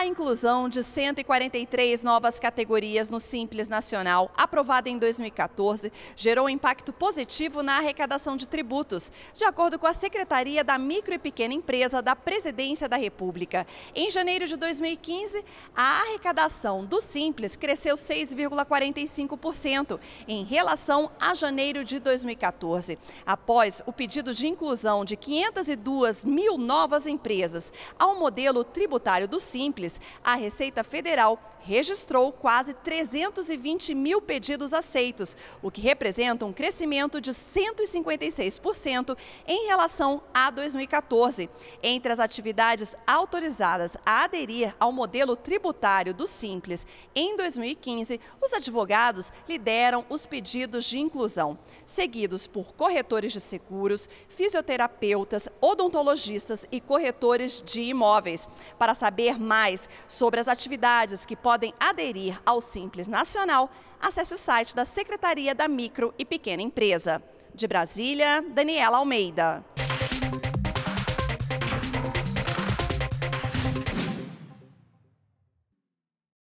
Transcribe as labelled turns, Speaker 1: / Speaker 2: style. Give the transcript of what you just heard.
Speaker 1: a inclusão de 143 novas categorias no Simples Nacional, aprovada em 2014, gerou um impacto positivo na arrecadação de tributos, de acordo com a Secretaria da Micro e Pequena Empresa da Presidência da República. Em janeiro de 2015, a arrecadação do Simples cresceu 6,45% em relação a janeiro de 2014. Após o pedido de inclusão de 502 mil novas empresas ao modelo tributário do Simples, a Receita Federal registrou quase 320 mil pedidos aceitos, o que representa um crescimento de 156% em relação a 2014. Entre as atividades autorizadas a aderir ao modelo tributário do Simples em 2015, os advogados lideram os pedidos de inclusão, seguidos por corretores de seguros, fisioterapeutas, odontologistas e corretores de imóveis. Para saber mais, mais sobre as atividades que podem aderir ao Simples Nacional, acesse o site da Secretaria da Micro e Pequena Empresa. De Brasília, Daniela Almeida.